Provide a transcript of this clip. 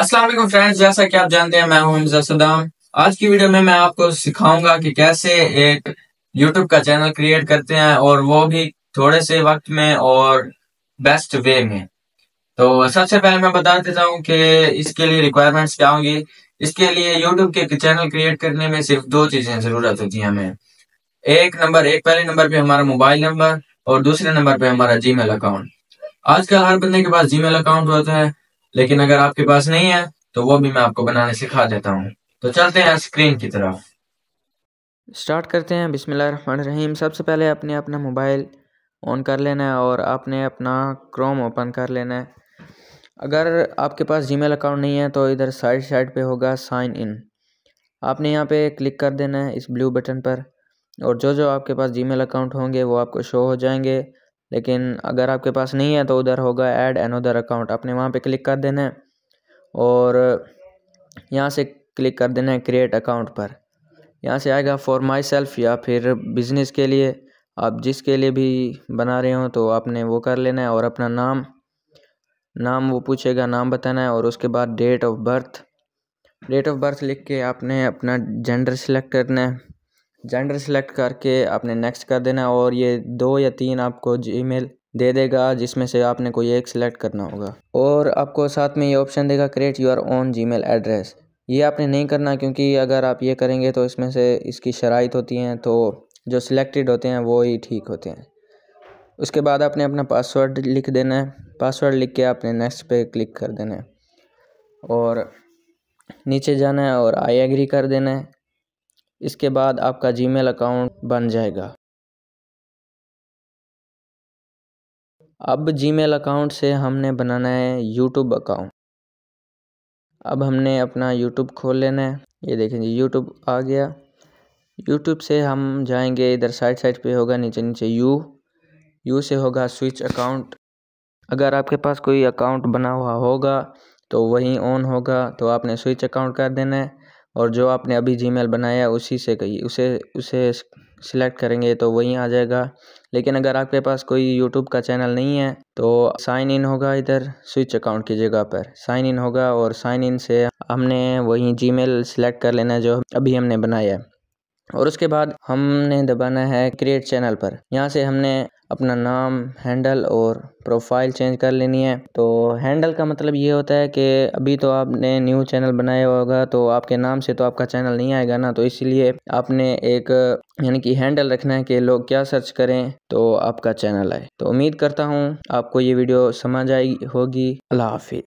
Aslam friends जैसा कि आप जानते हैं मैं हूं हमजा सदाम आज की वीडियो में मैं आपको सिखाऊंगा कि कैसे एक यूट्यूब का चैनल क्रिएट करते हैं और वो भी थोड़े से वक्त में और बेस्ट वे में तो सबसे पहले मैं बता देता हूँ कि इसके लिए रिक्वायरमेंट्स क्या होंगी इसके लिए यूट्यूब के चैनल क्रिएट करने में सिर्फ दो चीजें जरूरत होती है हमें एक नंबर एक पहले नंबर पे हमारा मोबाइल नंबर और दूसरे नंबर पे हमारा जीमेल अकाउंट आजकल हर बंदे के पास जीमेल अकाउंट होता है लेकिन अगर आपके पास नहीं है तो वो भी मैं आपको बनाने सिखा देता हूँ तो चलते हैं स्क्रीन की तरफ स्टार्ट करते हैं बिसमीम सबसे पहले आपने अपना मोबाइल ऑन कर लेना है और आपने अपना क्रोम ओपन कर लेना है अगर आपके पास जीमेल अकाउंट नहीं है तो इधर साइड साइड पे होगा साइन इन आपने यहाँ पे क्लिक कर देना है इस ब्लू बटन पर और जो जो आपके पास जीमेल अकाउंट होंगे वो आपको शो हो जाएंगे लेकिन अगर आपके पास नहीं है तो उधर होगा ऐड अनोदर अकाउंट आपने वहाँ पे क्लिक कर देना है और यहाँ से क्लिक कर देना है क्रिएट अकाउंट पर यहाँ से आएगा फॉर माई सेल्फ या फिर बिज़नेस के लिए आप जिसके लिए भी बना रहे हो तो आपने वो कर लेना है और अपना नाम नाम वो पूछेगा नाम बताना है और उसके बाद date of birth date of birth लिख के आपने अपना जेंडर सेलेक्ट करना है जेंडर सेलेक्ट करके आपने नेक्स्ट कर देना और ये दो या तीन आपको जी दे देगा जिसमें से आपने कोई एक सिलेक्ट करना होगा और आपको साथ में ये ऑप्शन देगा create your own G address ये आपने नहीं करना क्योंकि अगर आप ये करेंगे तो इसमें से इसकी शराइत होती हैं तो जो सिलेक्टेड होते हैं वो ही ठीक होते हैं उसके बाद आपने अपना पासवर्ड लिख देना है पासवर्ड लिख के आपने नेक्स्ट पे क्लिक कर देना है और नीचे जाना है और आई एग्री कर देना है इसके बाद आपका जीमेल अकाउंट बन जाएगा अब जीमेल अकाउंट से हमने बनाना है यूट्यूब अकाउंट अब हमने अपना यूट्यूब खोल लेना है ये देखें जी यूट्यूब आ गया यूट्यूब से हम जाएंगे इधर साइड साइड पे होगा नीचे नीचे यू यू से होगा स्विच अकाउंट अगर आपके पास कोई अकाउंट बना हुआ होगा तो वहीं ऑन होगा तो आपने स्विच अकाउंट कर देना है और जो आपने अभी जी बनाया उसी से कही उसे उसे सिलेक्ट करेंगे तो वही आ जाएगा लेकिन अगर आपके पास कोई यूट्यूब का चैनल नहीं है तो साइन इन होगा इधर स्विच अकाउंट की जगह पर साइन इन होगा और साइन इन से हमने वही मेल सिलेक्ट कर लेना जो अभी हमने बनाया है और उसके बाद हमने दबाना है क्रिएट चैनल पर यहाँ से हमने अपना नाम हैंडल और प्रोफाइल चेंज कर लेनी है तो हैंडल का मतलब ये होता है कि अभी तो आपने न्यू चैनल बनाया होगा तो आपके नाम से तो आपका चैनल नहीं आएगा ना तो इसलिए आपने एक यानी कि हैंडल रखना है कि लोग क्या सर्च करें तो आपका चैनल आए तो उम्मीद करता हूँ आपको ये वीडियो समझ आई होगी अल्लाह हाफि